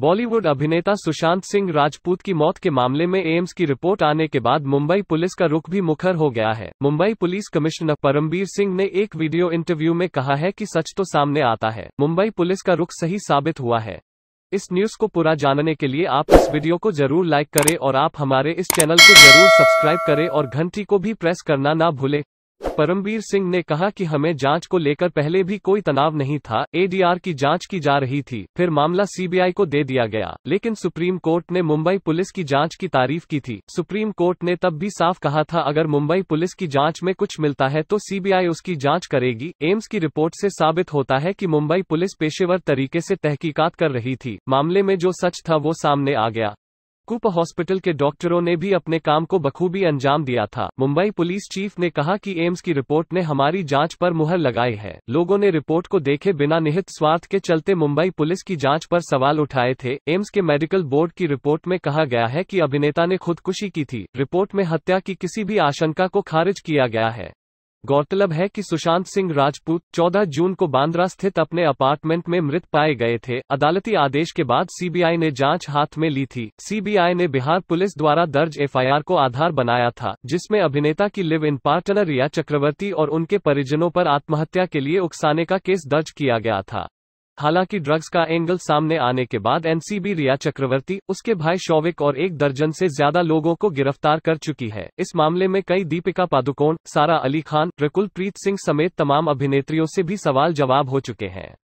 बॉलीवुड अभिनेता सुशांत सिंह राजपूत की मौत के मामले में एम्स की रिपोर्ट आने के बाद मुंबई पुलिस का रुख भी मुखर हो गया है मुंबई पुलिस कमिश्नर परमबीर सिंह ने एक वीडियो इंटरव्यू में कहा है कि सच तो सामने आता है मुंबई पुलिस का रुख सही साबित हुआ है इस न्यूज को पूरा जानने के लिए आप इस वीडियो को जरूर लाइक करे और आप हमारे इस चैनल को जरूर सब्सक्राइब करें और घंटी को भी प्रेस करना ना भूले परमबीर सिंह ने कहा कि हमें जांच को लेकर पहले भी कोई तनाव नहीं था एडीआर की जांच की जा रही थी फिर मामला सीबीआई को दे दिया गया लेकिन सुप्रीम कोर्ट ने मुंबई पुलिस की जांच की तारीफ की थी सुप्रीम कोर्ट ने तब भी साफ कहा था अगर मुंबई पुलिस की जांच में कुछ मिलता है तो सीबीआई उसकी जाँच करेगी एम्स की रिपोर्ट ऐसी साबित होता है की मुंबई पुलिस पेशेवर तरीके ऐसी तहकीकात कर रही थी मामले में जो सच था वो सामने आ गया कुप हॉस्पिटल के डॉक्टरों ने भी अपने काम को बखूबी अंजाम दिया था मुंबई पुलिस चीफ ने कहा कि एम्स की रिपोर्ट ने हमारी जांच पर मुहर लगाई है लोगों ने रिपोर्ट को देखे बिना निहित स्वार्थ के चलते मुंबई पुलिस की जांच पर सवाल उठाए थे एम्स के मेडिकल बोर्ड की रिपोर्ट में कहा गया है कि अभिनेता ने खुदकुशी की थी रिपोर्ट में हत्या की किसी भी आशंका को खारिज किया गया है गौरतलब है कि सुशांत सिंह राजपूत 14 जून को बांद्रा स्थित अपने अपार्टमेंट में मृत पाए गए थे अदालती आदेश के बाद सीबीआई ने जांच हाथ में ली थी सीबीआई ने बिहार पुलिस द्वारा दर्ज एफआईआर को आधार बनाया था जिसमें अभिनेता की लिव इन पार्टनर रिया चक्रवर्ती और उनके परिजनों पर आत्महत्या के लिए उकसाने का केस दर्ज किया गया था हालांकि ड्रग्स का एंगल सामने आने के बाद एनसीबी रिया चक्रवर्ती उसके भाई शौविक और एक दर्जन से ज्यादा लोगों को गिरफ्तार कर चुकी है इस मामले में कई दीपिका पादुकोण सारा अली खान रकुल प्रीत सिंह समेत तमाम अभिनेत्रियों से भी सवाल जवाब हो चुके हैं